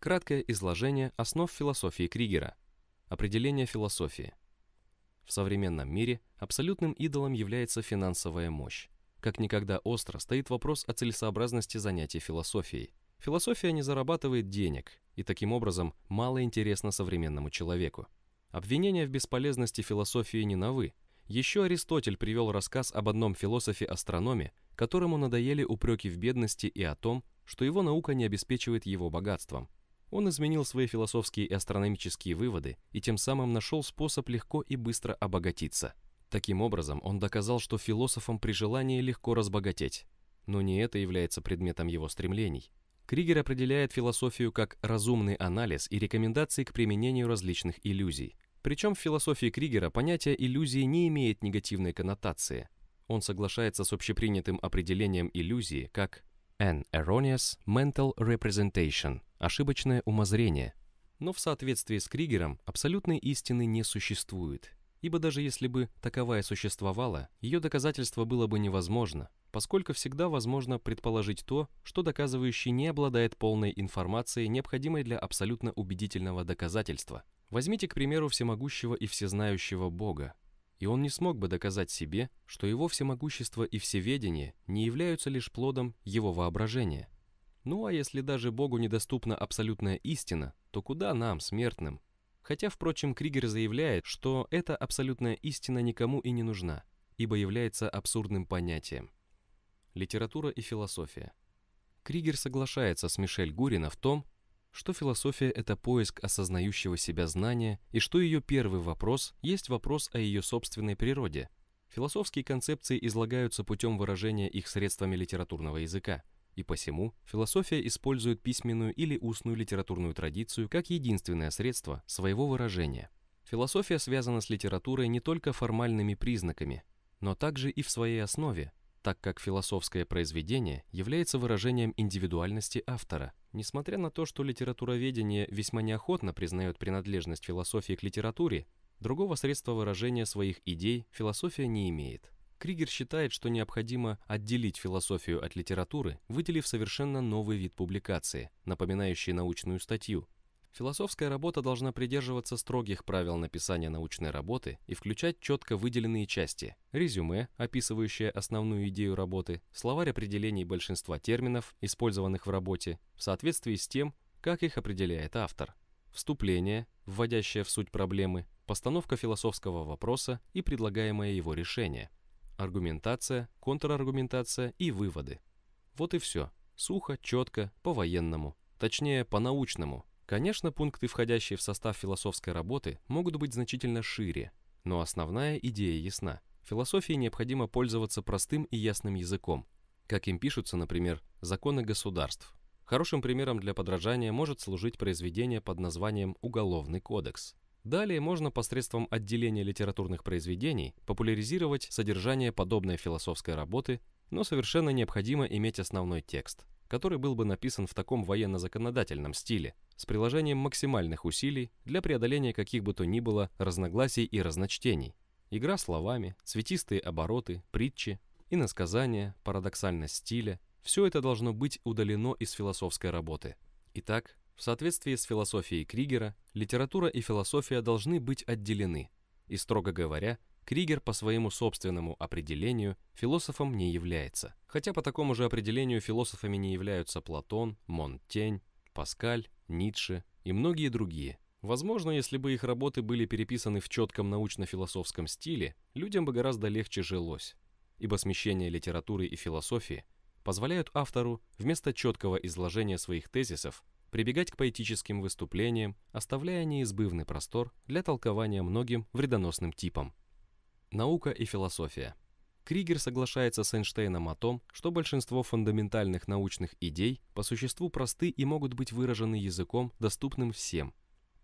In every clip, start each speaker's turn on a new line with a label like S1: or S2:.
S1: Краткое изложение основ философии Кригера. Определение философии. В современном мире абсолютным идолом является финансовая мощь. Как никогда остро стоит вопрос о целесообразности занятий философией. Философия не зарабатывает денег, и таким образом мало интересна современному человеку. Обвинения в бесполезности философии не новы. Еще Аристотель привел рассказ об одном философе-астрономе, которому надоели упреки в бедности и о том, что его наука не обеспечивает его богатством – он изменил свои философские и астрономические выводы и тем самым нашел способ легко и быстро обогатиться. Таким образом, он доказал, что философам при желании легко разбогатеть. Но не это является предметом его стремлений. Кригер определяет философию как разумный анализ и рекомендации к применению различных иллюзий. Причем в философии Кригера понятие иллюзии не имеет негативной коннотации. Он соглашается с общепринятым определением иллюзии как An erroneous mental representation – ошибочное умозрение. Но в соответствии с Кригером абсолютной истины не существует, ибо даже если бы таковая существовала, ее доказательство было бы невозможно, поскольку всегда возможно предположить то, что доказывающий не обладает полной информацией, необходимой для абсолютно убедительного доказательства. Возьмите, к примеру, всемогущего и всезнающего Бога, и он не смог бы доказать себе, что его всемогущество и всеведение не являются лишь плодом его воображения. Ну а если даже Богу недоступна абсолютная истина, то куда нам, смертным? Хотя, впрочем, Кригер заявляет, что эта абсолютная истина никому и не нужна, ибо является абсурдным понятием. Литература и философия. Кригер соглашается с Мишель Гурина в том, что философия – это поиск осознающего себя знания, и что ее первый вопрос есть вопрос о ее собственной природе. Философские концепции излагаются путем выражения их средствами литературного языка, и посему философия использует письменную или устную литературную традицию как единственное средство своего выражения. Философия связана с литературой не только формальными признаками, но также и в своей основе, так как философское произведение является выражением индивидуальности автора. Несмотря на то, что литературоведение весьма неохотно признает принадлежность философии к литературе, другого средства выражения своих идей философия не имеет. Кригер считает, что необходимо отделить философию от литературы, выделив совершенно новый вид публикации, напоминающий научную статью, Философская работа должна придерживаться строгих правил написания научной работы и включать четко выделенные части – резюме, описывающее основную идею работы, словарь определений большинства терминов, использованных в работе, в соответствии с тем, как их определяет автор, вступление, вводящее в суть проблемы, постановка философского вопроса и предлагаемое его решение, аргументация, контраргументация и выводы. Вот и все. Сухо, четко, по-военному. Точнее, по-научному, Конечно, пункты, входящие в состав философской работы, могут быть значительно шире, но основная идея ясна. Философии необходимо пользоваться простым и ясным языком, как им пишутся, например, законы государств. Хорошим примером для подражания может служить произведение под названием «Уголовный кодекс». Далее можно посредством отделения литературных произведений популяризировать содержание подобной философской работы, но совершенно необходимо иметь основной текст, который был бы написан в таком военно-законодательном стиле, с приложением максимальных усилий для преодоления каких бы то ни было разногласий и разночтений. Игра словами, цветистые обороты, притчи, иносказания, парадоксальность стиля – все это должно быть удалено из философской работы. Итак, в соответствии с философией Кригера, литература и философия должны быть отделены. И, строго говоря, Кригер по своему собственному определению философом не является. Хотя по такому же определению философами не являются Платон, Монтень, Паскаль, Ницше и многие другие. Возможно, если бы их работы были переписаны в четком научно-философском стиле, людям бы гораздо легче жилось, ибо смещение литературы и философии позволяют автору вместо четкого изложения своих тезисов прибегать к поэтическим выступлениям, оставляя неизбывный простор для толкования многим вредоносным типам. Наука и философия – Кригер соглашается с Эйнштейном о том, что большинство фундаментальных научных идей по существу просты и могут быть выражены языком, доступным всем.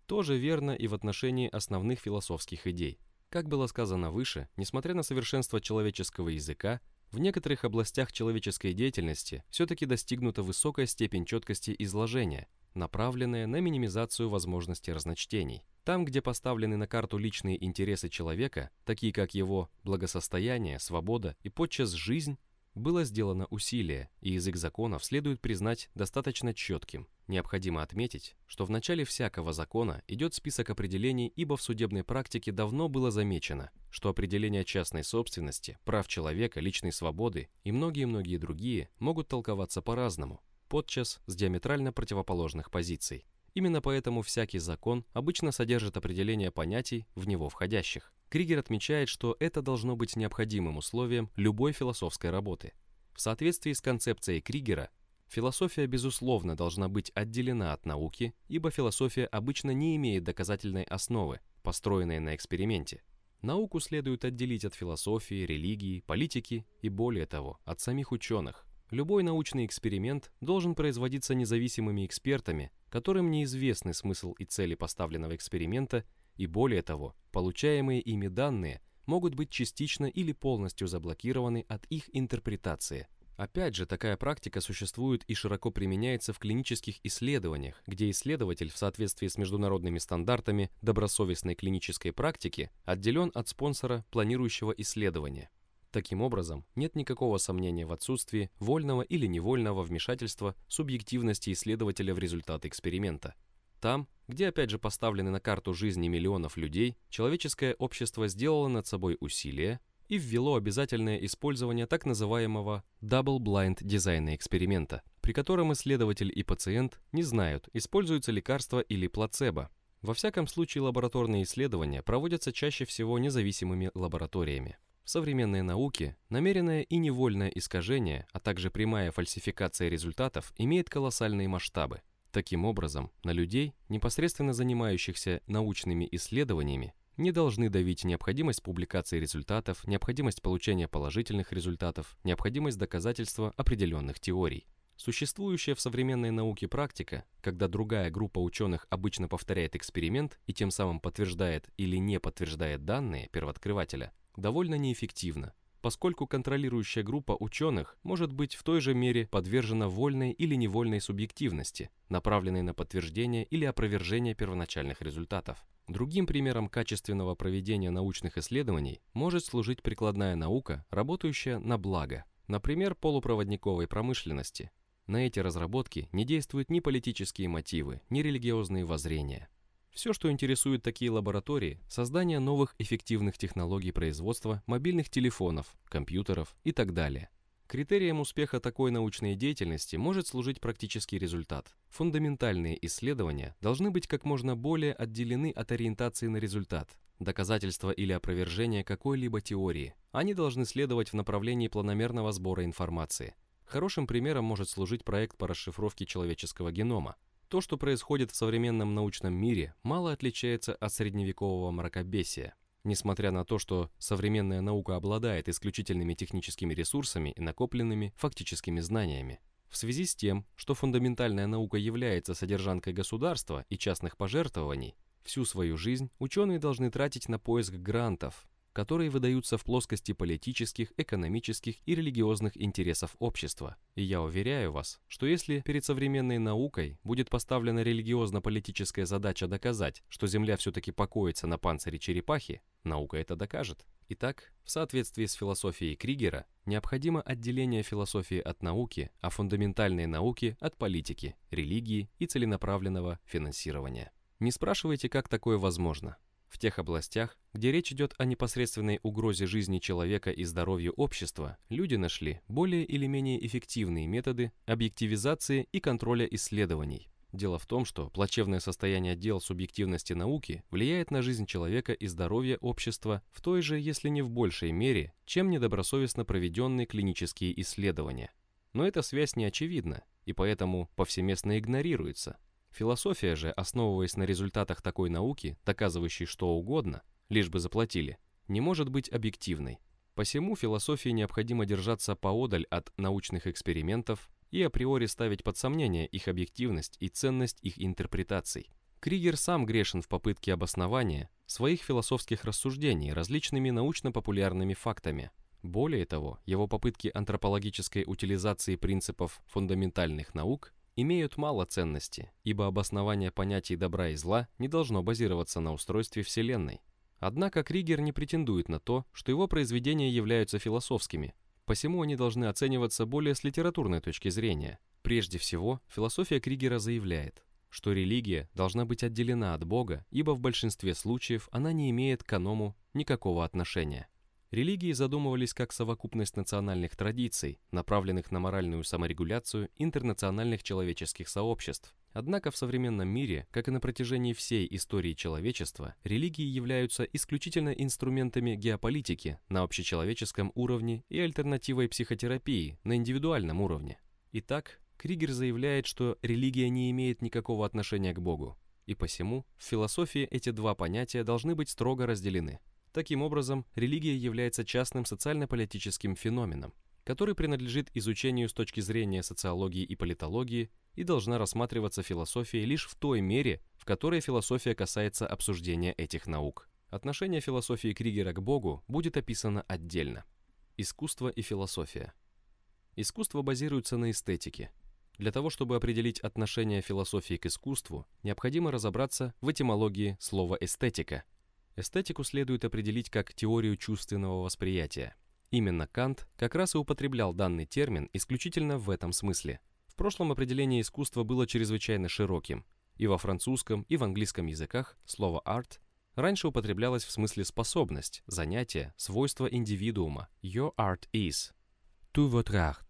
S1: Тоже верно и в отношении основных философских идей. Как было сказано выше, несмотря на совершенство человеческого языка, в некоторых областях человеческой деятельности все-таки достигнута высокая степень четкости изложения, направленное на минимизацию возможности разночтений. Там, где поставлены на карту личные интересы человека, такие как его благосостояние, свобода и подчас жизнь, было сделано усилие, и язык законов следует признать достаточно четким. Необходимо отметить, что в начале всякого закона идет список определений, ибо в судебной практике давно было замечено, что определения частной собственности, прав человека, личной свободы и многие-многие другие могут толковаться по-разному подчас с диаметрально противоположных позиций. Именно поэтому всякий закон обычно содержит определение понятий, в него входящих. Кригер отмечает, что это должно быть необходимым условием любой философской работы. В соответствии с концепцией Кригера, философия, безусловно, должна быть отделена от науки, ибо философия обычно не имеет доказательной основы, построенной на эксперименте. Науку следует отделить от философии, религии, политики и, более того, от самих ученых. Любой научный эксперимент должен производиться независимыми экспертами, которым неизвестны смысл и цели поставленного эксперимента, и более того, получаемые ими данные могут быть частично или полностью заблокированы от их интерпретации. Опять же, такая практика существует и широко применяется в клинических исследованиях, где исследователь в соответствии с международными стандартами добросовестной клинической практики отделен от спонсора планирующего исследования. Таким образом, нет никакого сомнения в отсутствии вольного или невольного вмешательства субъективности исследователя в результаты эксперимента. Там, где опять же поставлены на карту жизни миллионов людей, человеческое общество сделало над собой усилия и ввело обязательное использование так называемого double-blind дизайна эксперимента, при котором исследователь и пациент не знают, используется лекарство или плацебо. Во всяком случае, лабораторные исследования проводятся чаще всего независимыми лабораториями. В современной науке намеренное и невольное искажение, а также прямая фальсификация результатов имеет колоссальные масштабы. Таким образом, на людей, непосредственно занимающихся научными исследованиями, не должны давить необходимость публикации результатов, необходимость получения положительных результатов, необходимость доказательства определенных теорий. Существующая в современной науке практика, когда другая группа ученых обычно повторяет эксперимент и тем самым подтверждает или не подтверждает данные первооткрывателя – довольно неэффективно, поскольку контролирующая группа ученых может быть в той же мере подвержена вольной или невольной субъективности, направленной на подтверждение или опровержение первоначальных результатов. Другим примером качественного проведения научных исследований может служить прикладная наука, работающая на благо, например, полупроводниковой промышленности. На эти разработки не действуют ни политические мотивы, ни религиозные воззрения – все, что интересует такие лаборатории – создание новых эффективных технологий производства мобильных телефонов, компьютеров и так далее. Критерием успеха такой научной деятельности может служить практический результат. Фундаментальные исследования должны быть как можно более отделены от ориентации на результат, доказательства или опровержения какой-либо теории. Они должны следовать в направлении планомерного сбора информации. Хорошим примером может служить проект по расшифровке человеческого генома, то, что происходит в современном научном мире, мало отличается от средневекового мракобесия. Несмотря на то, что современная наука обладает исключительными техническими ресурсами и накопленными фактическими знаниями, в связи с тем, что фундаментальная наука является содержанкой государства и частных пожертвований, всю свою жизнь ученые должны тратить на поиск грантов, которые выдаются в плоскости политических, экономических и религиозных интересов общества. И я уверяю вас, что если перед современной наукой будет поставлена религиозно-политическая задача доказать, что Земля все-таки покоится на панцире черепахи, наука это докажет. Итак, в соответствии с философией Кригера, необходимо отделение философии от науки, а фундаментальные науки от политики, религии и целенаправленного финансирования. Не спрашивайте, как такое возможно. В тех областях, где речь идет о непосредственной угрозе жизни человека и здоровью общества, люди нашли более или менее эффективные методы объективизации и контроля исследований. Дело в том, что плачевное состояние дел субъективности науки влияет на жизнь человека и здоровье общества в той же, если не в большей мере, чем недобросовестно проведенные клинические исследования. Но эта связь не очевидна, и поэтому повсеместно игнорируется, Философия же, основываясь на результатах такой науки, доказывающей что угодно, лишь бы заплатили, не может быть объективной. Посему философии необходимо держаться поодаль от научных экспериментов и априори ставить под сомнение их объективность и ценность их интерпретаций. Кригер сам грешен в попытке обоснования своих философских рассуждений различными научно-популярными фактами. Более того, его попытки антропологической утилизации принципов фундаментальных наук имеют мало ценности, ибо обоснование понятий добра и зла не должно базироваться на устройстве Вселенной. Однако Кригер не претендует на то, что его произведения являются философскими, посему они должны оцениваться более с литературной точки зрения. Прежде всего, философия Кригера заявляет, что религия должна быть отделена от Бога, ибо в большинстве случаев она не имеет к каному никакого отношения. Религии задумывались как совокупность национальных традиций, направленных на моральную саморегуляцию интернациональных человеческих сообществ. Однако в современном мире, как и на протяжении всей истории человечества, религии являются исключительно инструментами геополитики на общечеловеческом уровне и альтернативой психотерапии на индивидуальном уровне. Итак, Кригер заявляет, что религия не имеет никакого отношения к Богу, и посему в философии эти два понятия должны быть строго разделены – Таким образом, религия является частным социально-политическим феноменом, который принадлежит изучению с точки зрения социологии и политологии и должна рассматриваться философией лишь в той мере, в которой философия касается обсуждения этих наук. Отношение философии Кригера к Богу будет описано отдельно. Искусство и философия. Искусство базируется на эстетике. Для того, чтобы определить отношение философии к искусству, необходимо разобраться в этимологии слова «эстетика», Эстетику следует определить как теорию чувственного восприятия. Именно Кант как раз и употреблял данный термин исключительно в этом смысле. В прошлом определение искусства было чрезвычайно широким. И во французском, и в английском языках слово art раньше употреблялось в смысле способность, занятие, свойство индивидуума «your art is», to votre art».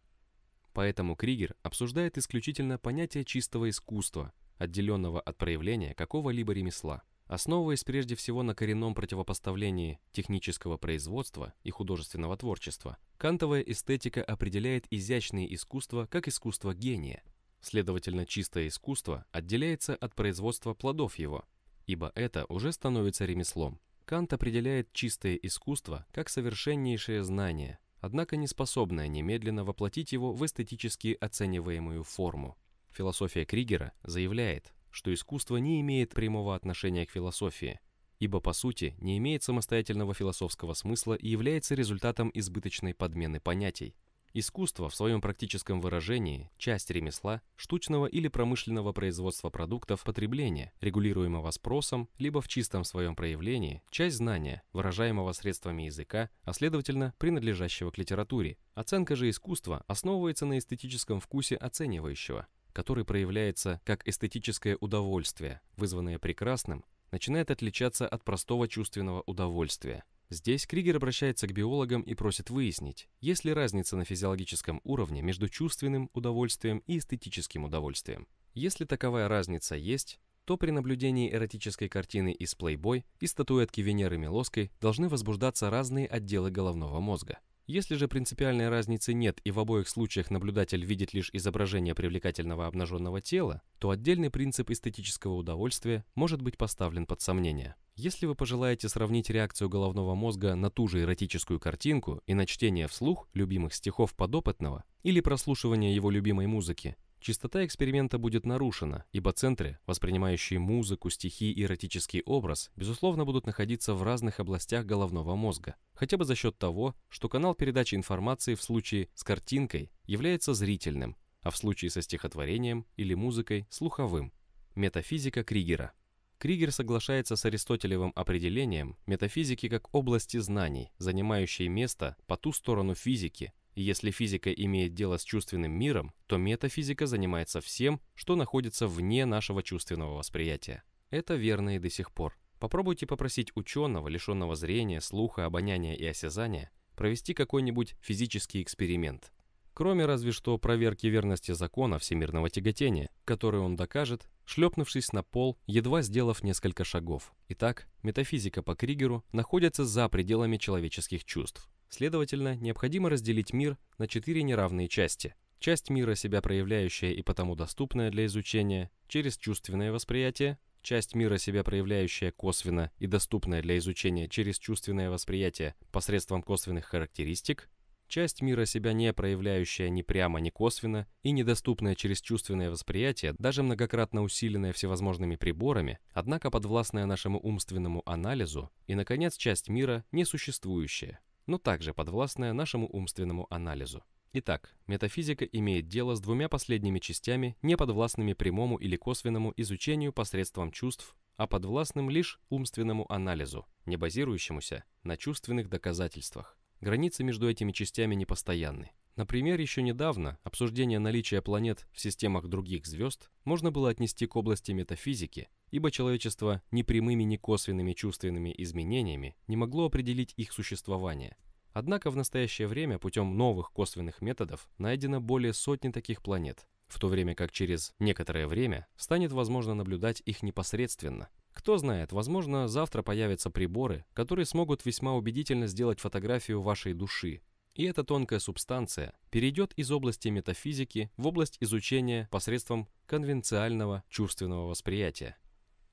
S1: Поэтому Кригер обсуждает исключительно понятие чистого искусства, отделенного от проявления какого-либо ремесла. Основываясь прежде всего на коренном противопоставлении технического производства и художественного творчества, кантовая эстетика определяет изящные искусства как искусство гения. Следовательно, чистое искусство отделяется от производства плодов его, ибо это уже становится ремеслом. Кант определяет чистое искусство как совершеннейшее знание, однако не способное немедленно воплотить его в эстетически оцениваемую форму. Философия Кригера заявляет, что искусство не имеет прямого отношения к философии, ибо по сути не имеет самостоятельного философского смысла и является результатом избыточной подмены понятий. Искусство в своем практическом выражении – часть ремесла, штучного или промышленного производства продуктов потребления, регулируемого спросом, либо в чистом своем проявлении – часть знания, выражаемого средствами языка, а следовательно, принадлежащего к литературе. Оценка же искусства основывается на эстетическом вкусе оценивающего – который проявляется как эстетическое удовольствие, вызванное прекрасным, начинает отличаться от простого чувственного удовольствия. Здесь Кригер обращается к биологам и просит выяснить, есть ли разница на физиологическом уровне между чувственным удовольствием и эстетическим удовольствием. Если таковая разница есть, то при наблюдении эротической картины из Playboy и статуэтки Венеры Милоской должны возбуждаться разные отделы головного мозга. Если же принципиальной разницы нет и в обоих случаях наблюдатель видит лишь изображение привлекательного обнаженного тела, то отдельный принцип эстетического удовольствия может быть поставлен под сомнение. Если вы пожелаете сравнить реакцию головного мозга на ту же эротическую картинку и на чтение вслух любимых стихов подопытного или прослушивание его любимой музыки, Чистота эксперимента будет нарушена, ибо центры, воспринимающие музыку, стихи и эротический образ, безусловно будут находиться в разных областях головного мозга, хотя бы за счет того, что канал передачи информации в случае с картинкой является зрительным, а в случае со стихотворением или музыкой – слуховым. Метафизика Кригера. Кригер соглашается с Аристотелевым определением метафизики как области знаний, занимающей место по ту сторону физики, если физика имеет дело с чувственным миром, то метафизика занимается всем, что находится вне нашего чувственного восприятия. Это верно и до сих пор. Попробуйте попросить ученого, лишенного зрения, слуха, обоняния и осязания, провести какой-нибудь физический эксперимент. Кроме разве что проверки верности закона всемирного тяготения, который он докажет, шлепнувшись на пол, едва сделав несколько шагов. Итак, метафизика по Кригеру находится за пределами человеческих чувств. Следовательно, необходимо разделить мир на четыре неравные части. Часть мира, себя проявляющая и потому доступная для изучения, через чувственное восприятие, часть мира, себя проявляющая косвенно и доступная для изучения через чувственное восприятие посредством косвенных характеристик, часть мира, себя не проявляющая ни прямо, ни косвенно и недоступная через чувственное восприятие, даже многократно усиленная всевозможными приборами, однако подвластная нашему умственному анализу, и, наконец, часть мира, несуществующая – но также подвластная нашему умственному анализу. Итак, метафизика имеет дело с двумя последними частями, не подвластными прямому или косвенному изучению посредством чувств, а подвластным лишь умственному анализу, не базирующемуся на чувственных доказательствах. Границы между этими частями непостоянны. Например, еще недавно обсуждение наличия планет в системах других звезд можно было отнести к области метафизики, ибо человечество ни прямыми, ни косвенными чувственными изменениями не могло определить их существование. Однако в настоящее время путем новых косвенных методов найдено более сотни таких планет, в то время как через некоторое время станет возможно наблюдать их непосредственно. Кто знает, возможно, завтра появятся приборы, которые смогут весьма убедительно сделать фотографию вашей души, и эта тонкая субстанция перейдет из области метафизики в область изучения посредством конвенциального чувственного восприятия.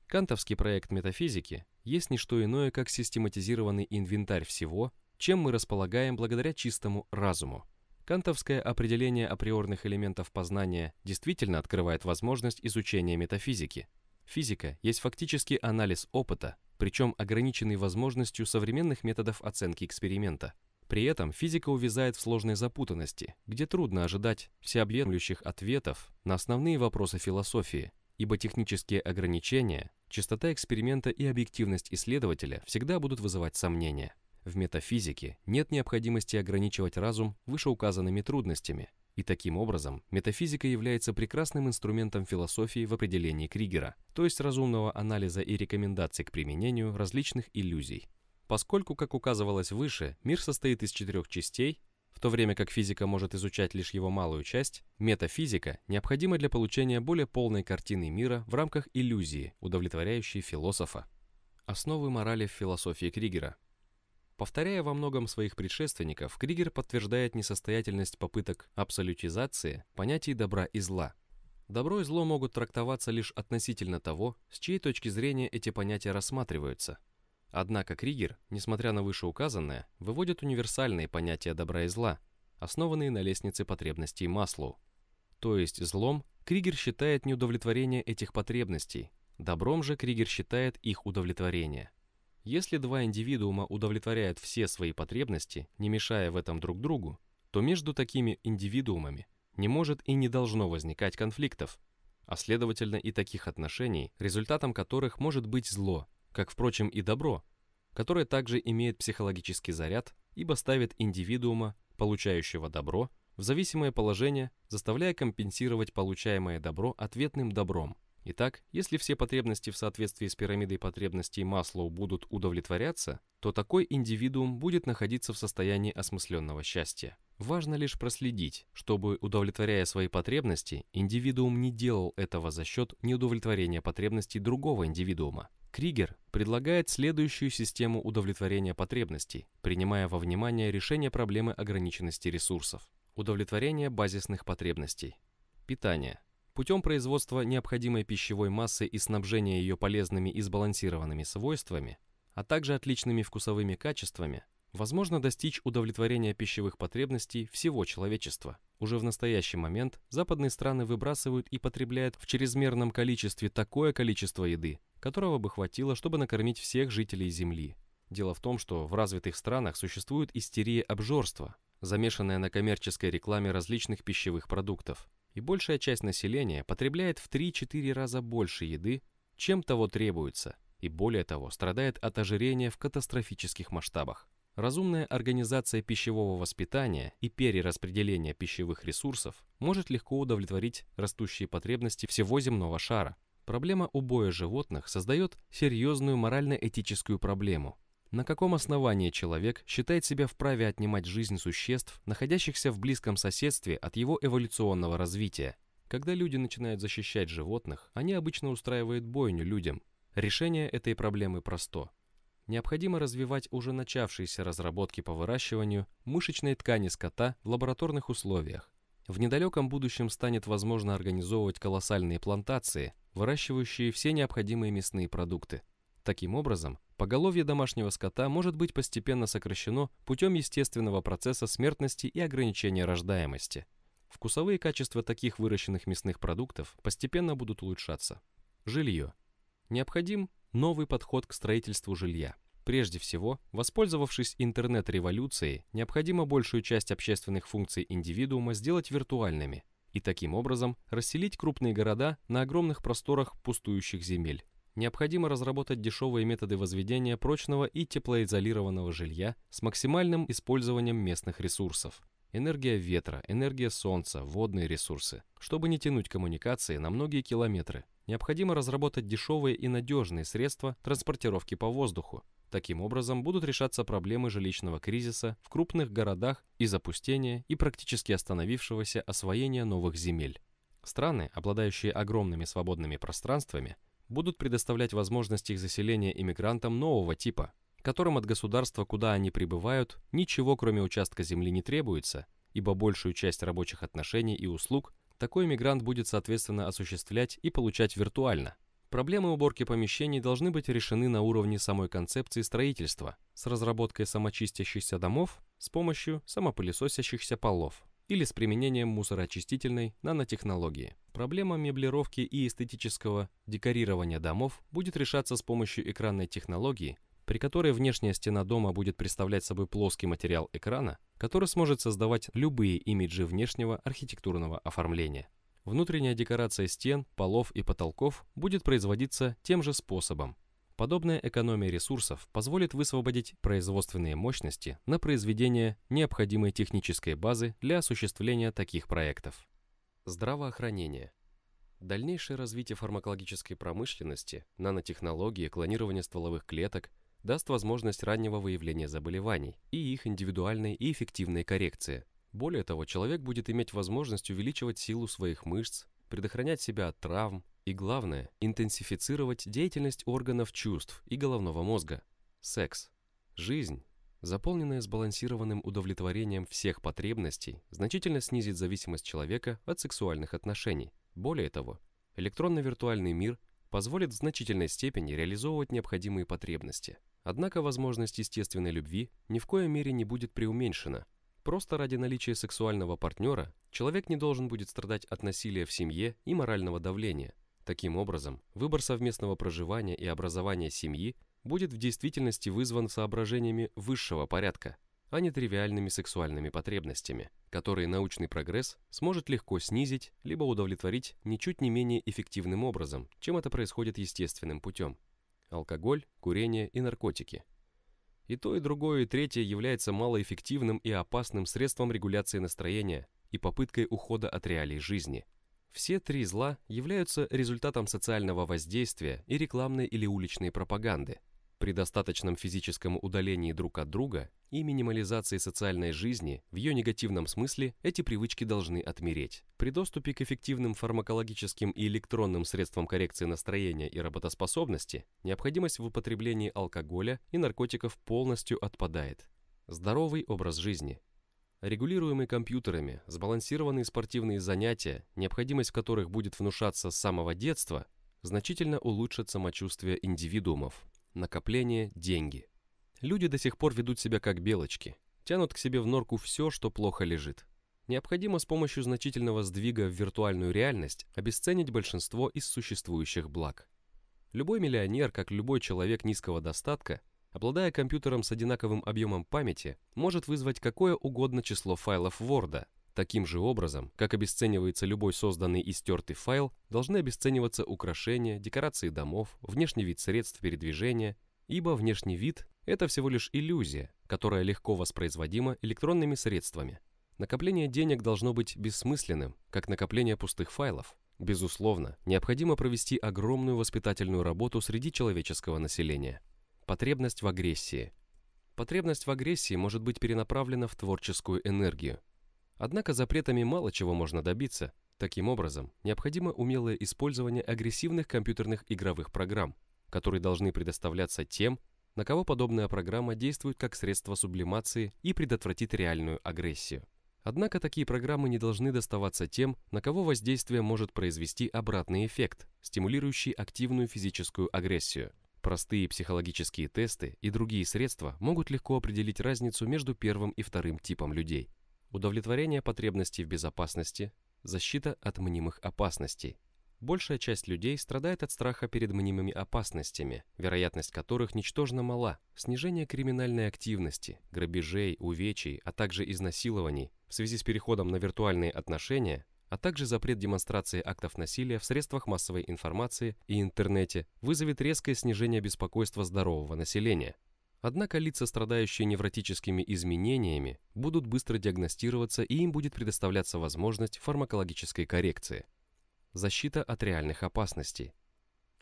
S1: Кантовский проект метафизики есть не что иное, как систематизированный инвентарь всего, чем мы располагаем благодаря чистому разуму. Кантовское определение априорных элементов познания действительно открывает возможность изучения метафизики. Физика есть фактически анализ опыта, причем ограниченный возможностью современных методов оценки эксперимента. При этом физика увязает в сложной запутанности, где трудно ожидать всеобъемлющих ответов на основные вопросы философии, ибо технические ограничения, частота эксперимента и объективность исследователя всегда будут вызывать сомнения. В метафизике нет необходимости ограничивать разум вышеуказанными трудностями, и таким образом метафизика является прекрасным инструментом философии в определении Кригера, то есть разумного анализа и рекомендаций к применению различных иллюзий. Поскольку, как указывалось выше, мир состоит из четырех частей, в то время как физика может изучать лишь его малую часть, метафизика необходима для получения более полной картины мира в рамках иллюзии, удовлетворяющей философа. Основы морали в философии Кригера. Повторяя во многом своих предшественников, Кригер подтверждает несостоятельность попыток абсолютизации понятий добра и зла. Добро и зло могут трактоваться лишь относительно того, с чьей точки зрения эти понятия рассматриваются – Однако Кригер, несмотря на вышеуказанное, выводит универсальные понятия добра и зла, основанные на лестнице потребностей Маслоу. То есть злом Кригер считает неудовлетворение этих потребностей, добром же Кригер считает их удовлетворение. Если два индивидуума удовлетворяют все свои потребности, не мешая в этом друг другу, то между такими индивидуумами не может и не должно возникать конфликтов, а следовательно и таких отношений, результатом которых может быть зло – как, впрочем, и добро, которое также имеет психологический заряд, ибо ставит индивидуума, получающего добро, в зависимое положение, заставляя компенсировать получаемое добро ответным добром. Итак, если все потребности в соответствии с пирамидой потребностей Маслоу будут удовлетворяться, то такой индивидуум будет находиться в состоянии осмысленного счастья. Важно лишь проследить, чтобы, удовлетворяя свои потребности, индивидуум не делал этого за счет неудовлетворения потребностей другого индивидуума. Кригер предлагает следующую систему удовлетворения потребностей, принимая во внимание решение проблемы ограниченности ресурсов. Удовлетворение базисных потребностей. Питание. Путем производства необходимой пищевой массы и снабжения ее полезными и сбалансированными свойствами, а также отличными вкусовыми качествами, возможно достичь удовлетворения пищевых потребностей всего человечества. Уже в настоящий момент западные страны выбрасывают и потребляют в чрезмерном количестве такое количество еды, которого бы хватило, чтобы накормить всех жителей Земли. Дело в том, что в развитых странах существует истерия обжорства, замешанная на коммерческой рекламе различных пищевых продуктов. И большая часть населения потребляет в 3-4 раза больше еды, чем того требуется, и более того, страдает от ожирения в катастрофических масштабах. Разумная организация пищевого воспитания и перераспределение пищевых ресурсов может легко удовлетворить растущие потребности всего земного шара. Проблема убоя животных создает серьезную морально-этическую проблему. На каком основании человек считает себя вправе отнимать жизнь существ, находящихся в близком соседстве от его эволюционного развития? Когда люди начинают защищать животных, они обычно устраивают бойню людям. Решение этой проблемы просто – необходимо развивать уже начавшиеся разработки по выращиванию мышечной ткани скота в лабораторных условиях. В недалеком будущем станет возможно организовывать колоссальные плантации, выращивающие все необходимые мясные продукты. Таким образом, поголовье домашнего скота может быть постепенно сокращено путем естественного процесса смертности и ограничения рождаемости. Вкусовые качества таких выращенных мясных продуктов постепенно будут улучшаться. Жилье. Необходим новый подход к строительству жилья. Прежде всего, воспользовавшись интернет-революцией, необходимо большую часть общественных функций индивидуума сделать виртуальными и таким образом расселить крупные города на огромных просторах пустующих земель. Необходимо разработать дешевые методы возведения прочного и теплоизолированного жилья с максимальным использованием местных ресурсов. Энергия ветра, энергия солнца, водные ресурсы. Чтобы не тянуть коммуникации на многие километры, необходимо разработать дешевые и надежные средства транспортировки по воздуху. Таким образом будут решаться проблемы жилищного кризиса в крупных городах и запустения и практически остановившегося освоения новых земель. Страны, обладающие огромными свободными пространствами, будут предоставлять возможность их заселения иммигрантам нового типа, которым от государства, куда они прибывают, ничего кроме участка земли не требуется, ибо большую часть рабочих отношений и услуг такой мигрант будет, соответственно, осуществлять и получать виртуально. Проблемы уборки помещений должны быть решены на уровне самой концепции строительства с разработкой самочистящихся домов с помощью самопылесосящихся полов или с применением мусороочистительной нанотехнологии. Проблема меблировки и эстетического декорирования домов будет решаться с помощью экранной технологии при которой внешняя стена дома будет представлять собой плоский материал экрана, который сможет создавать любые имиджи внешнего архитектурного оформления. Внутренняя декорация стен, полов и потолков будет производиться тем же способом. Подобная экономия ресурсов позволит высвободить производственные мощности на произведение необходимой технической базы для осуществления таких проектов. Здравоохранение. Дальнейшее развитие фармакологической промышленности, нанотехнологии, клонирование стволовых клеток – даст возможность раннего выявления заболеваний и их индивидуальной и эффективной коррекции. Более того, человек будет иметь возможность увеличивать силу своих мышц, предохранять себя от травм и, главное, интенсифицировать деятельность органов чувств и головного мозга. Секс. Жизнь, заполненная сбалансированным удовлетворением всех потребностей, значительно снизит зависимость человека от сексуальных отношений. Более того, электронно-виртуальный мир позволит в значительной степени реализовывать необходимые потребности – Однако возможность естественной любви ни в коей мере не будет преуменьшена. Просто ради наличия сексуального партнера человек не должен будет страдать от насилия в семье и морального давления. Таким образом, выбор совместного проживания и образования семьи будет в действительности вызван соображениями высшего порядка, а не тривиальными сексуальными потребностями, которые научный прогресс сможет легко снизить либо удовлетворить ничуть не менее эффективным образом, чем это происходит естественным путем алкоголь, курение и наркотики. И то, и другое, и третье является малоэффективным и опасным средством регуляции настроения и попыткой ухода от реалий жизни. Все три зла являются результатом социального воздействия и рекламной или уличной пропаганды – при достаточном физическом удалении друг от друга и минимализации социальной жизни, в ее негативном смысле, эти привычки должны отмереть. При доступе к эффективным фармакологическим и электронным средствам коррекции настроения и работоспособности, необходимость в употреблении алкоголя и наркотиков полностью отпадает. Здоровый образ жизни – регулируемый компьютерами, сбалансированные спортивные занятия, необходимость в которых будет внушаться с самого детства, значительно улучшит самочувствие индивидуумов накопление, деньги. Люди до сих пор ведут себя как белочки, тянут к себе в норку все, что плохо лежит. Необходимо с помощью значительного сдвига в виртуальную реальность обесценить большинство из существующих благ. Любой миллионер, как любой человек низкого достатка, обладая компьютером с одинаковым объемом памяти, может вызвать какое угодно число файлов Word, Таким же образом, как обесценивается любой созданный и стертый файл, должны обесцениваться украшения, декорации домов, внешний вид средств передвижения, ибо внешний вид – это всего лишь иллюзия, которая легко воспроизводима электронными средствами. Накопление денег должно быть бессмысленным, как накопление пустых файлов. Безусловно, необходимо провести огромную воспитательную работу среди человеческого населения. Потребность в агрессии. Потребность в агрессии может быть перенаправлена в творческую энергию – Однако запретами мало чего можно добиться. Таким образом, необходимо умелое использование агрессивных компьютерных игровых программ, которые должны предоставляться тем, на кого подобная программа действует как средство сублимации и предотвратит реальную агрессию. Однако такие программы не должны доставаться тем, на кого воздействие может произвести обратный эффект, стимулирующий активную физическую агрессию. Простые психологические тесты и другие средства могут легко определить разницу между первым и вторым типом людей – удовлетворение потребностей в безопасности, защита от мнимых опасностей. Большая часть людей страдает от страха перед мнимыми опасностями, вероятность которых ничтожно мала. Снижение криминальной активности, грабежей, увечий, а также изнасилований в связи с переходом на виртуальные отношения, а также запрет демонстрации актов насилия в средствах массовой информации и интернете вызовет резкое снижение беспокойства здорового населения. Однако лица, страдающие невротическими изменениями, будут быстро диагностироваться и им будет предоставляться возможность фармакологической коррекции. Защита от реальных опасностей.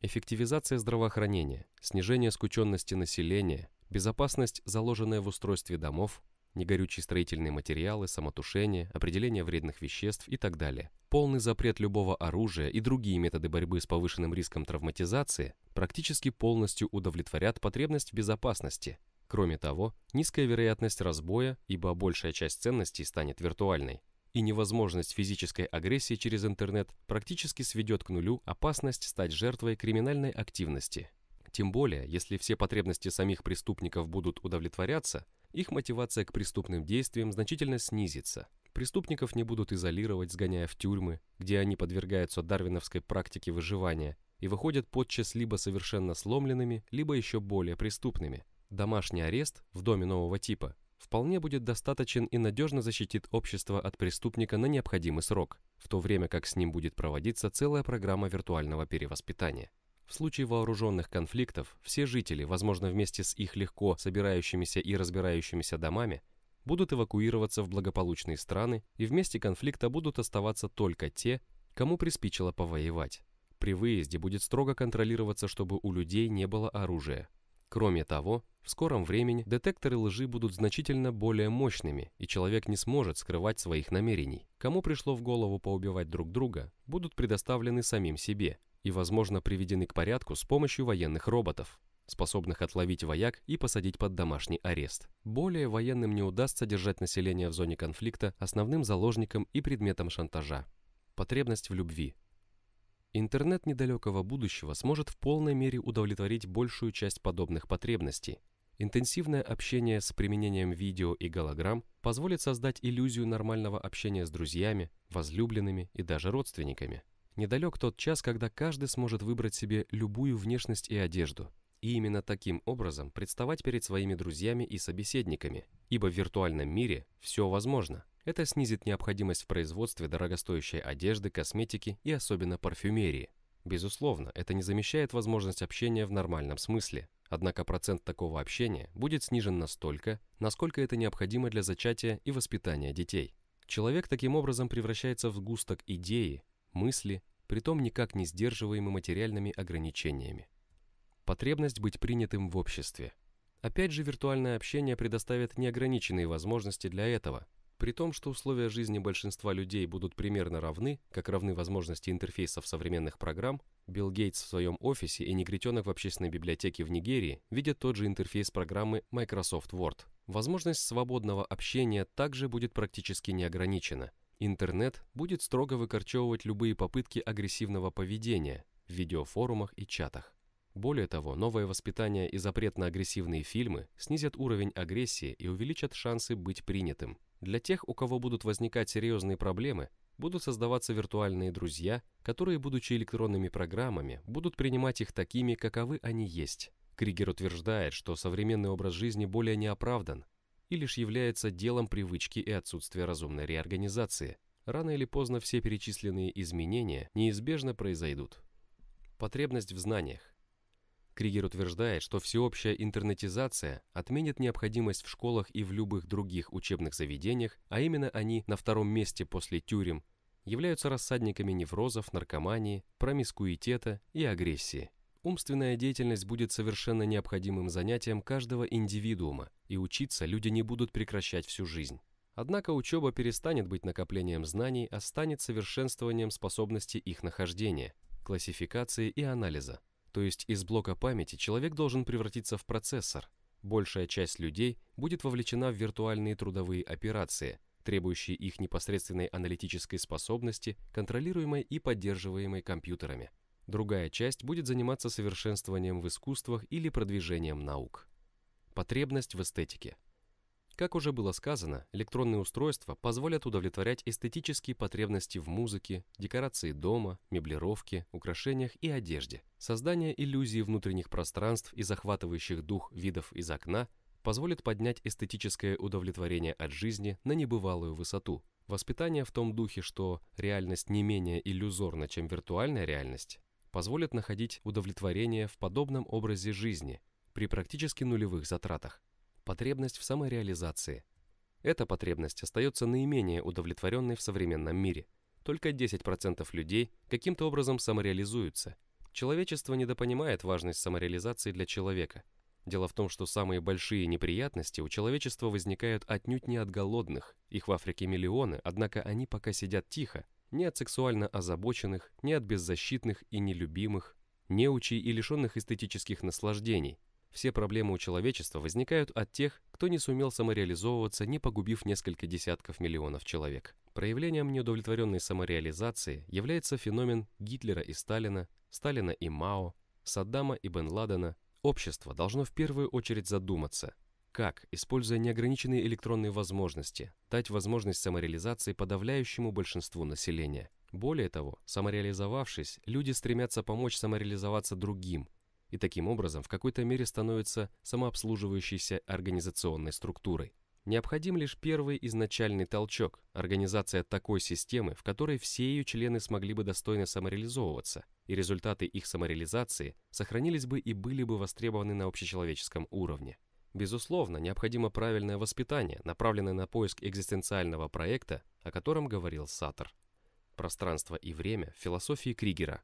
S1: Эффективизация здравоохранения, снижение скученности населения, безопасность, заложенная в устройстве домов, негорючие строительные материалы, самотушение, определение вредных веществ и так далее. Полный запрет любого оружия и другие методы борьбы с повышенным риском травматизации практически полностью удовлетворят потребность в безопасности. Кроме того, низкая вероятность разбоя, ибо большая часть ценностей станет виртуальной, и невозможность физической агрессии через интернет практически сведет к нулю опасность стать жертвой криминальной активности. Тем более, если все потребности самих преступников будут удовлетворяться – их мотивация к преступным действиям значительно снизится. Преступников не будут изолировать, сгоняя в тюрьмы, где они подвергаются дарвиновской практике выживания и выходят подчас либо совершенно сломленными, либо еще более преступными. Домашний арест в доме нового типа вполне будет достаточен и надежно защитит общество от преступника на необходимый срок, в то время как с ним будет проводиться целая программа виртуального перевоспитания. В случае вооруженных конфликтов все жители, возможно вместе с их легко собирающимися и разбирающимися домами, будут эвакуироваться в благополучные страны и в месте конфликта будут оставаться только те, кому приспичило повоевать. При выезде будет строго контролироваться, чтобы у людей не было оружия. Кроме того, в скором времени детекторы лжи будут значительно более мощными, и человек не сможет скрывать своих намерений. Кому пришло в голову поубивать друг друга, будут предоставлены самим себе – и, возможно, приведены к порядку с помощью военных роботов, способных отловить вояк и посадить под домашний арест. Более военным не удастся держать население в зоне конфликта основным заложником и предметом шантажа. Потребность в любви. Интернет недалекого будущего сможет в полной мере удовлетворить большую часть подобных потребностей. Интенсивное общение с применением видео и голограмм позволит создать иллюзию нормального общения с друзьями, возлюбленными и даже родственниками. Недалек тот час, когда каждый сможет выбрать себе любую внешность и одежду. И именно таким образом представать перед своими друзьями и собеседниками, ибо в виртуальном мире все возможно. Это снизит необходимость в производстве дорогостоящей одежды, косметики и особенно парфюмерии. Безусловно, это не замещает возможность общения в нормальном смысле, однако процент такого общения будет снижен настолько, насколько это необходимо для зачатия и воспитания детей. Человек таким образом превращается в густок идеи, мысли, притом никак не сдерживаемы материальными ограничениями. Потребность быть принятым в обществе. Опять же, виртуальное общение предоставит неограниченные возможности для этого, при том, что условия жизни большинства людей будут примерно равны, как равны возможности интерфейсов современных программ, Билл Гейтс в своем офисе и негритенок в общественной библиотеке в Нигерии видят тот же интерфейс программы Microsoft Word. Возможность свободного общения также будет практически неограничена. Интернет будет строго выкорчевывать любые попытки агрессивного поведения в видеофорумах и чатах. Более того, новое воспитание и запрет на агрессивные фильмы снизят уровень агрессии и увеличат шансы быть принятым. Для тех, у кого будут возникать серьезные проблемы, будут создаваться виртуальные друзья, которые, будучи электронными программами, будут принимать их такими, каковы они есть. Кригер утверждает, что современный образ жизни более неоправдан и лишь является делом привычки и отсутствия разумной реорганизации. Рано или поздно все перечисленные изменения неизбежно произойдут. Потребность в знаниях. Кригер утверждает, что всеобщая интернетизация отменит необходимость в школах и в любых других учебных заведениях, а именно они на втором месте после тюрем, являются рассадниками неврозов, наркомании, промискуитета и агрессии. Умственная деятельность будет совершенно необходимым занятием каждого индивидуума, и учиться люди не будут прекращать всю жизнь. Однако учеба перестанет быть накоплением знаний, а станет совершенствованием способности их нахождения, классификации и анализа. То есть из блока памяти человек должен превратиться в процессор. Большая часть людей будет вовлечена в виртуальные трудовые операции, требующие их непосредственной аналитической способности, контролируемой и поддерживаемой компьютерами. Другая часть будет заниматься совершенствованием в искусствах или продвижением наук. Потребность в эстетике. Как уже было сказано, электронные устройства позволят удовлетворять эстетические потребности в музыке, декорации дома, меблировке, украшениях и одежде. Создание иллюзии внутренних пространств и захватывающих дух видов из окна позволит поднять эстетическое удовлетворение от жизни на небывалую высоту. Воспитание в том духе, что реальность не менее иллюзорна, чем виртуальная реальность, позволят находить удовлетворение в подобном образе жизни при практически нулевых затратах. Потребность в самореализации. Эта потребность остается наименее удовлетворенной в современном мире. Только 10% людей каким-то образом самореализуются. Человечество недопонимает важность самореализации для человека. Дело в том, что самые большие неприятности у человечества возникают отнюдь не от голодных, их в Африке миллионы, однако они пока сидят тихо, ни от сексуально озабоченных, ни от беззащитных и нелюбимых, неучей и лишенных эстетических наслаждений. Все проблемы у человечества возникают от тех, кто не сумел самореализовываться, не погубив несколько десятков миллионов человек. Проявлением неудовлетворенной самореализации является феномен Гитлера и Сталина, Сталина и Мао, Саддама и Бен Ладена. Общество должно в первую очередь задуматься, как, используя неограниченные электронные возможности, дать возможность самореализации подавляющему большинству населения? Более того, самореализовавшись, люди стремятся помочь самореализоваться другим, и таким образом в какой-то мере становятся самообслуживающейся организационной структурой. Необходим лишь первый изначальный толчок – организация такой системы, в которой все ее члены смогли бы достойно самореализовываться, и результаты их самореализации сохранились бы и были бы востребованы на общечеловеческом уровне. Безусловно, необходимо правильное воспитание, направленное на поиск экзистенциального проекта, о котором говорил Саттер. Пространство и время в философии Кригера.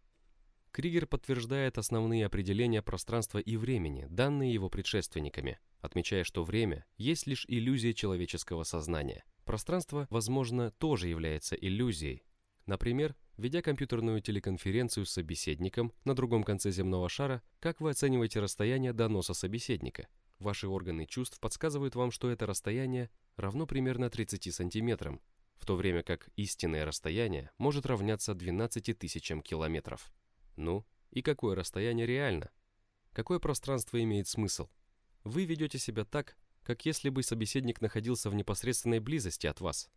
S1: Кригер подтверждает основные определения пространства и времени, данные его предшественниками, отмечая, что время есть лишь иллюзия человеческого сознания. Пространство, возможно, тоже является иллюзией. Например, ведя компьютерную телеконференцию с собеседником на другом конце земного шара, как вы оцениваете расстояние до носа собеседника – Ваши органы чувств подсказывают вам, что это расстояние равно примерно 30 сантиметрам, в то время как истинное расстояние может равняться 12 тысячам километров. Ну, и какое расстояние реально? Какое пространство имеет смысл? Вы ведете себя так, как если бы собеседник находился в непосредственной близости от вас.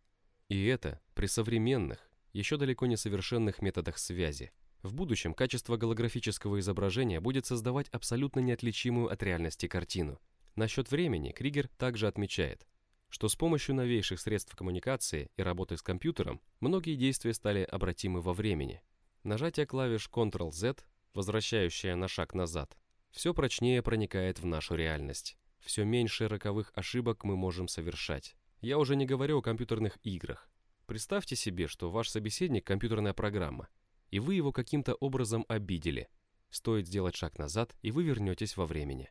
S1: И это при современных, еще далеко не совершенных методах связи – в будущем качество голографического изображения будет создавать абсолютно неотличимую от реальности картину. Насчет времени Кригер также отмечает, что с помощью новейших средств коммуникации и работы с компьютером многие действия стали обратимы во времени. Нажатие клавиш Ctrl-Z, возвращающее на шаг назад, все прочнее проникает в нашу реальность. Все меньше роковых ошибок мы можем совершать. Я уже не говорю о компьютерных играх. Представьте себе, что ваш собеседник – компьютерная программа – и вы его каким-то образом обидели. Стоит сделать шаг назад, и вы вернетесь во времени.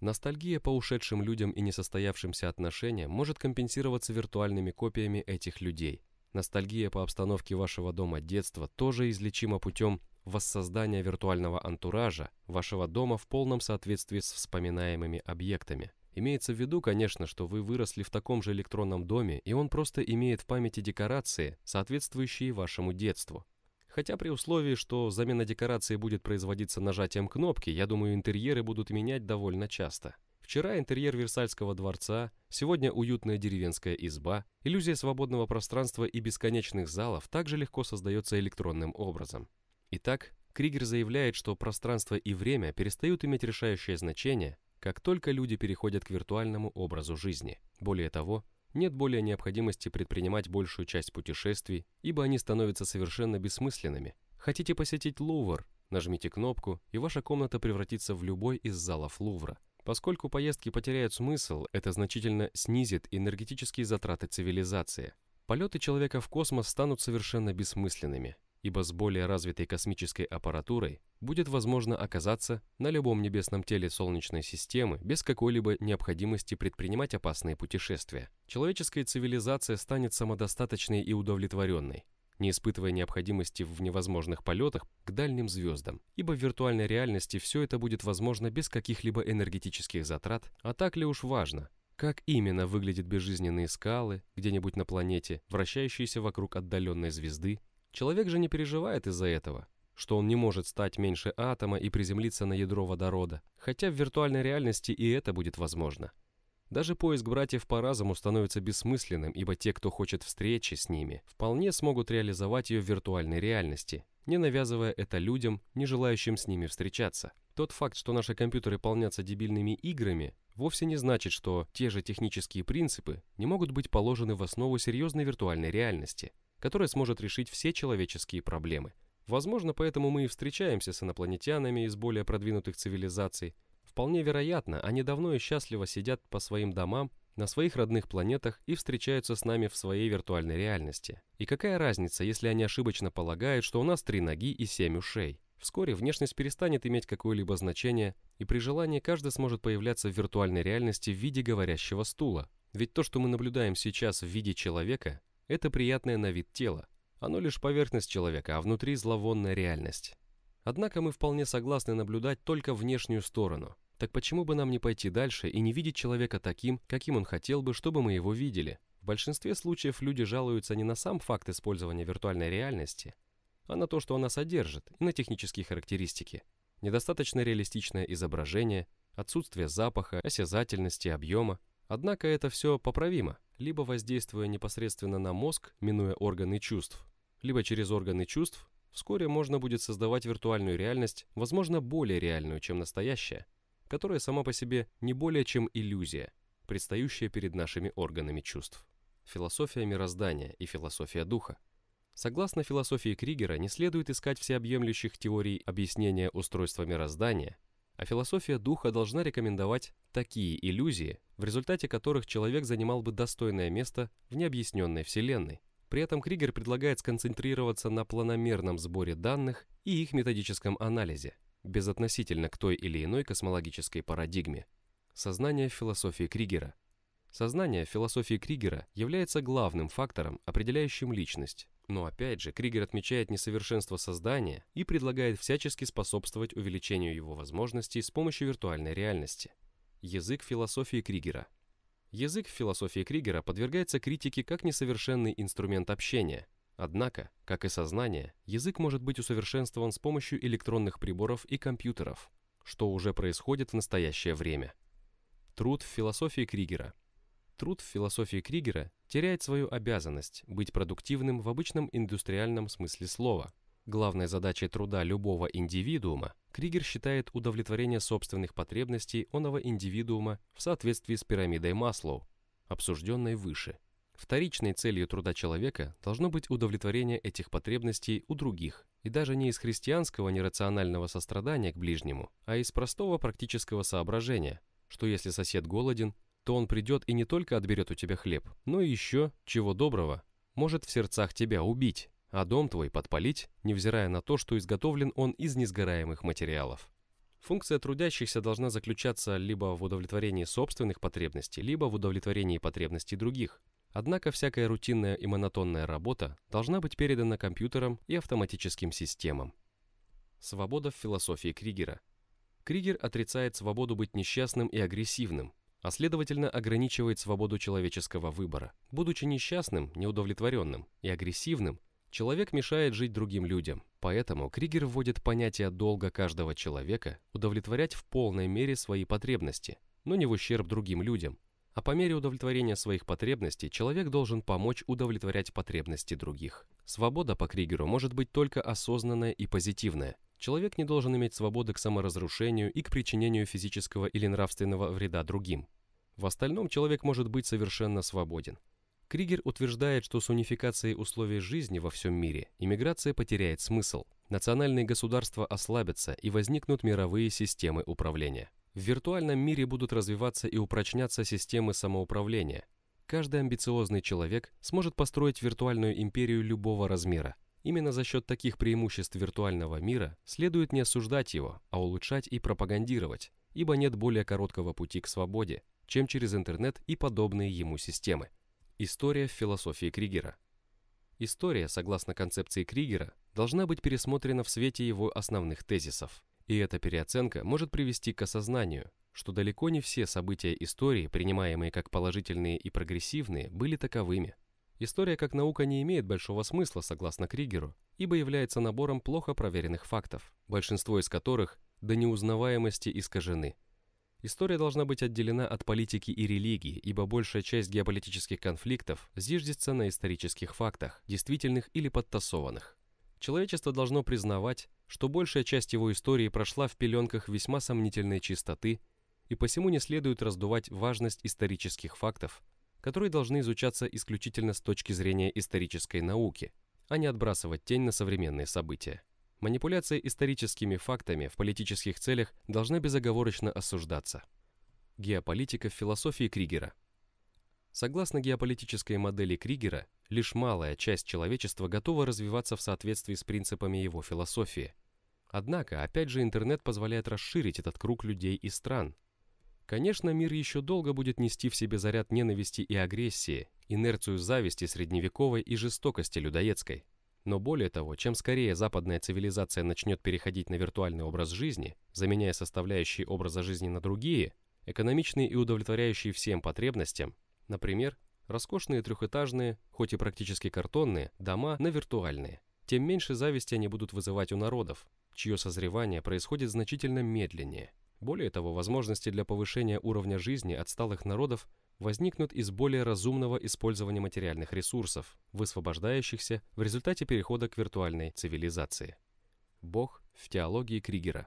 S1: Ностальгия по ушедшим людям и несостоявшимся отношениям может компенсироваться виртуальными копиями этих людей. Ностальгия по обстановке вашего дома детства тоже излечима путем воссоздания виртуального антуража вашего дома в полном соответствии с вспоминаемыми объектами. Имеется в виду, конечно, что вы выросли в таком же электронном доме, и он просто имеет в памяти декорации, соответствующие вашему детству. Хотя при условии, что замена декорации будет производиться нажатием кнопки, я думаю, интерьеры будут менять довольно часто. Вчера интерьер Версальского дворца, сегодня уютная деревенская изба, иллюзия свободного пространства и бесконечных залов также легко создается электронным образом. Итак, Кригер заявляет, что пространство и время перестают иметь решающее значение, как только люди переходят к виртуальному образу жизни. Более того, нет более необходимости предпринимать большую часть путешествий, ибо они становятся совершенно бессмысленными. Хотите посетить Лувр? Нажмите кнопку, и ваша комната превратится в любой из залов Лувра. Поскольку поездки потеряют смысл, это значительно снизит энергетические затраты цивилизации. Полеты человека в космос станут совершенно бессмысленными ибо с более развитой космической аппаратурой будет возможно оказаться на любом небесном теле Солнечной системы без какой-либо необходимости предпринимать опасные путешествия. Человеческая цивилизация станет самодостаточной и удовлетворенной, не испытывая необходимости в невозможных полетах к дальним звездам, ибо в виртуальной реальности все это будет возможно без каких-либо энергетических затрат, а так ли уж важно, как именно выглядят безжизненные скалы где-нибудь на планете, вращающиеся вокруг отдаленной звезды, Человек же не переживает из-за этого, что он не может стать меньше атома и приземлиться на ядро водорода, хотя в виртуальной реальности и это будет возможно. Даже поиск братьев по разуму становится бессмысленным, ибо те, кто хочет встречи с ними, вполне смогут реализовать ее в виртуальной реальности, не навязывая это людям, не желающим с ними встречаться. Тот факт, что наши компьютеры полнятся дебильными играми, вовсе не значит, что те же технические принципы не могут быть положены в основу серьезной виртуальной реальности – которая сможет решить все человеческие проблемы. Возможно, поэтому мы и встречаемся с инопланетянами из более продвинутых цивилизаций. Вполне вероятно, они давно и счастливо сидят по своим домам, на своих родных планетах и встречаются с нами в своей виртуальной реальности. И какая разница, если они ошибочно полагают, что у нас три ноги и семь ушей? Вскоре внешность перестанет иметь какое-либо значение, и при желании каждый сможет появляться в виртуальной реальности в виде говорящего стула. Ведь то, что мы наблюдаем сейчас в виде человека, это приятное на вид тело. Оно лишь поверхность человека, а внутри зловонная реальность. Однако мы вполне согласны наблюдать только внешнюю сторону. Так почему бы нам не пойти дальше и не видеть человека таким, каким он хотел бы, чтобы мы его видели? В большинстве случаев люди жалуются не на сам факт использования виртуальной реальности, а на то, что она содержит, и на технические характеристики. Недостаточно реалистичное изображение, отсутствие запаха, осязательности, объема. Однако это все поправимо, либо воздействуя непосредственно на мозг, минуя органы чувств, либо через органы чувств, вскоре можно будет создавать виртуальную реальность, возможно, более реальную, чем настоящая, которая сама по себе не более чем иллюзия, предстающая перед нашими органами чувств. Философия мироздания и философия духа. Согласно философии Кригера, не следует искать всеобъемлющих теорий объяснения устройства мироздания, а философия духа должна рекомендовать такие иллюзии, в результате которых человек занимал бы достойное место в необъясненной вселенной. При этом Кригер предлагает сконцентрироваться на планомерном сборе данных и их методическом анализе, безотносительно к той или иной космологической парадигме. Сознание в философии Кригера. Сознание в философии Кригера является главным фактором, определяющим личность, но опять же, Кригер отмечает несовершенство создания и предлагает всячески способствовать увеличению его возможностей с помощью виртуальной реальности. Язык философии Кригера. Язык в философии Кригера подвергается критике как несовершенный инструмент общения. Однако, как и сознание, язык может быть усовершенствован с помощью электронных приборов и компьютеров, что уже происходит в настоящее время. Труд в философии Кригера – Труд в философии Кригера теряет свою обязанность быть продуктивным в обычном индустриальном смысле слова. Главной задачей труда любого индивидуума Кригер считает удовлетворение собственных потребностей оного индивидуума в соответствии с пирамидой Маслоу, обсужденной выше. Вторичной целью труда человека должно быть удовлетворение этих потребностей у других, и даже не из христианского нерационального сострадания к ближнему, а из простого практического соображения, что если сосед голоден, то он придет и не только отберет у тебя хлеб, но и еще, чего доброго, может в сердцах тебя убить, а дом твой подпалить, невзирая на то, что изготовлен он из несгораемых материалов. Функция трудящихся должна заключаться либо в удовлетворении собственных потребностей, либо в удовлетворении потребностей других. Однако всякая рутинная и монотонная работа должна быть передана компьютерам и автоматическим системам. Свобода в философии Кригера. Кригер отрицает свободу быть несчастным и агрессивным, а следовательно ограничивает свободу человеческого выбора. Будучи несчастным, неудовлетворенным и агрессивным, человек мешает жить другим людям. Поэтому Кригер вводит понятие долга каждого человека удовлетворять в полной мере свои потребности, но не в ущерб другим людям. А по мере удовлетворения своих потребностей человек должен помочь удовлетворять потребности других. Свобода по Кригеру может быть только осознанная и позитивная – Человек не должен иметь свободы к саморазрушению и к причинению физического или нравственного вреда другим. В остальном человек может быть совершенно свободен. Кригер утверждает, что с унификацией условий жизни во всем мире иммиграция потеряет смысл, национальные государства ослабятся и возникнут мировые системы управления. В виртуальном мире будут развиваться и упрочняться системы самоуправления. Каждый амбициозный человек сможет построить виртуальную империю любого размера – Именно за счет таких преимуществ виртуального мира следует не осуждать его, а улучшать и пропагандировать, ибо нет более короткого пути к свободе, чем через интернет и подобные ему системы. История в философии Кригера История, согласно концепции Кригера, должна быть пересмотрена в свете его основных тезисов. И эта переоценка может привести к осознанию, что далеко не все события истории, принимаемые как положительные и прогрессивные, были таковыми – История как наука не имеет большого смысла, согласно Кригеру, ибо является набором плохо проверенных фактов, большинство из которых до неузнаваемости искажены. История должна быть отделена от политики и религии, ибо большая часть геополитических конфликтов зиждется на исторических фактах, действительных или подтасованных. Человечество должно признавать, что большая часть его истории прошла в пеленках весьма сомнительной чистоты, и посему не следует раздувать важность исторических фактов – которые должны изучаться исключительно с точки зрения исторической науки, а не отбрасывать тень на современные события. Манипуляции историческими фактами в политических целях должны безоговорочно осуждаться. Геополитика в философии Кригера. Согласно геополитической модели Кригера, лишь малая часть человечества готова развиваться в соответствии с принципами его философии. Однако, опять же, интернет позволяет расширить этот круг людей и стран – Конечно, мир еще долго будет нести в себе заряд ненависти и агрессии, инерцию зависти средневековой и жестокости людоедской. Но более того, чем скорее западная цивилизация начнет переходить на виртуальный образ жизни, заменяя составляющие образа жизни на другие, экономичные и удовлетворяющие всем потребностям, например, роскошные трехэтажные, хоть и практически картонные, дома на виртуальные, тем меньше зависти они будут вызывать у народов, чье созревание происходит значительно медленнее – более того, возможности для повышения уровня жизни отсталых народов возникнут из более разумного использования материальных ресурсов, высвобождающихся в результате перехода к виртуальной цивилизации. Бог в теологии Кригера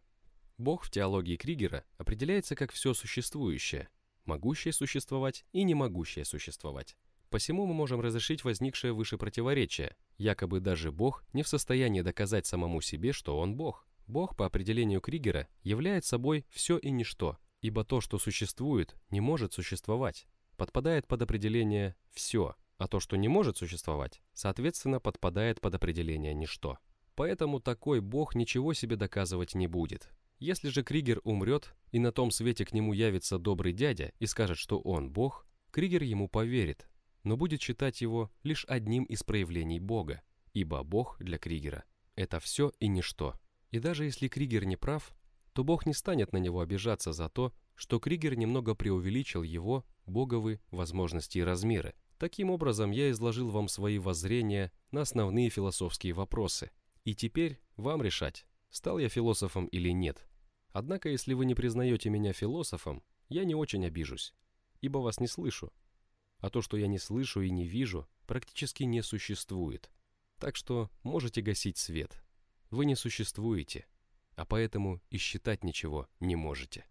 S1: Бог в теологии Кригера определяется как все существующее, могущее существовать и не могущее существовать. Посему мы можем разрешить возникшее выше противоречие, якобы даже Бог не в состоянии доказать самому себе, что он Бог – Бог, по определению Кригера, является собой все и ничто, ибо то, что существует, не может существовать, подпадает под определение «все», а то, что не может существовать, соответственно, подпадает под определение «ничто». Поэтому такой Бог ничего себе доказывать не будет. Если же Кригер умрет, и на том свете к нему явится добрый дядя и скажет, что он Бог, Кригер ему поверит, но будет считать его лишь одним из проявлений Бога, ибо Бог для Кригера – это все и ничто. И даже если Кригер не прав, то Бог не станет на него обижаться за то, что Кригер немного преувеличил его, боговы, возможности и размеры. Таким образом, я изложил вам свои воззрения на основные философские вопросы. И теперь вам решать, стал я философом или нет. Однако, если вы не признаете меня философом, я не очень обижусь, ибо вас не слышу. А то, что я не слышу и не вижу, практически не существует. Так что можете гасить свет». Вы не существуете, а поэтому и считать ничего не можете.